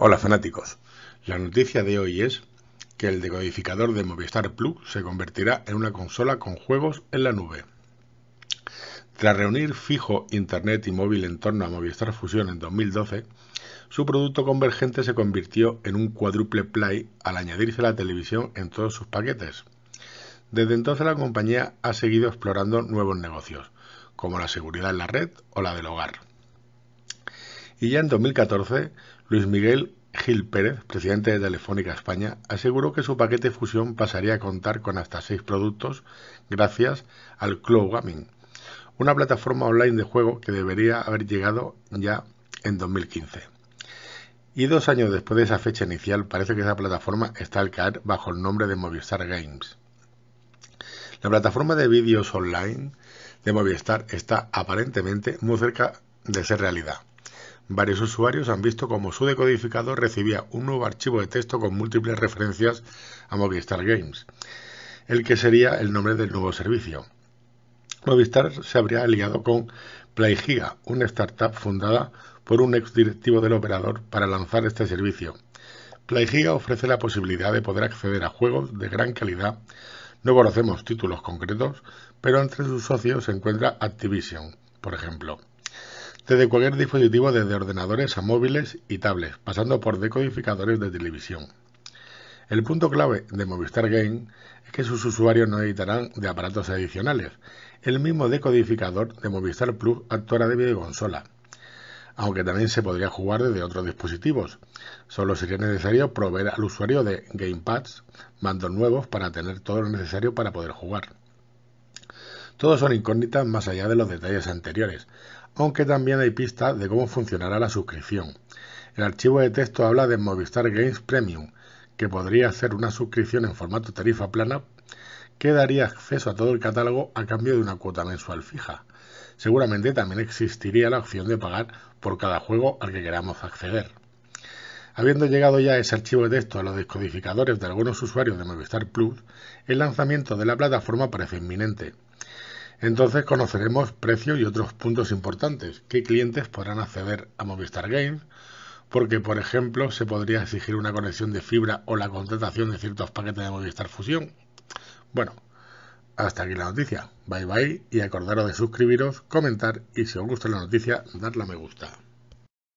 Hola fanáticos, la noticia de hoy es que el decodificador de Movistar Plus se convertirá en una consola con juegos en la nube. Tras reunir fijo, internet y móvil en torno a Movistar Fusión en 2012, su producto convergente se convirtió en un cuádruple play al añadirse la televisión en todos sus paquetes. Desde entonces la compañía ha seguido explorando nuevos negocios, como la seguridad en la red o la del hogar. Y ya en 2014, Luis Miguel Gil Pérez, presidente de Telefónica España, aseguró que su paquete fusión pasaría a contar con hasta seis productos gracias al Cloud Gaming, una plataforma online de juego que debería haber llegado ya en 2015. Y dos años después de esa fecha inicial, parece que esa plataforma está al caer bajo el nombre de Movistar Games. La plataforma de vídeos online de Movistar está aparentemente muy cerca de ser realidad. Varios usuarios han visto cómo su decodificador recibía un nuevo archivo de texto con múltiples referencias a Movistar Games, el que sería el nombre del nuevo servicio. Movistar se habría aliado con PlayGiga, una startup fundada por un ex directivo del operador para lanzar este servicio. PlayGiga ofrece la posibilidad de poder acceder a juegos de gran calidad. No conocemos títulos concretos, pero entre sus socios se encuentra Activision, por ejemplo desde cualquier dispositivo desde ordenadores a móviles y tablets, pasando por decodificadores de televisión. El punto clave de Movistar Game es que sus usuarios no necesitarán de aparatos adicionales. El mismo decodificador de Movistar Plus actuará de videoconsola, aunque también se podría jugar desde otros dispositivos. Solo sería necesario proveer al usuario de gamepads, mandos nuevos para tener todo lo necesario para poder jugar. Todos son incógnitas más allá de los detalles anteriores, aunque también hay pistas de cómo funcionará la suscripción. El archivo de texto habla de Movistar Games Premium, que podría ser una suscripción en formato tarifa plana que daría acceso a todo el catálogo a cambio de una cuota mensual fija. Seguramente también existiría la opción de pagar por cada juego al que queramos acceder. Habiendo llegado ya ese archivo de texto a los descodificadores de algunos usuarios de Movistar Plus, el lanzamiento de la plataforma parece inminente. Entonces conoceremos precios y otros puntos importantes, qué clientes podrán acceder a Movistar Games, porque por ejemplo se podría exigir una conexión de fibra o la contratación de ciertos paquetes de Movistar Fusión. Bueno, hasta aquí la noticia. Bye bye y acordaros de suscribiros, comentar y si os gusta la noticia, darle a me gusta.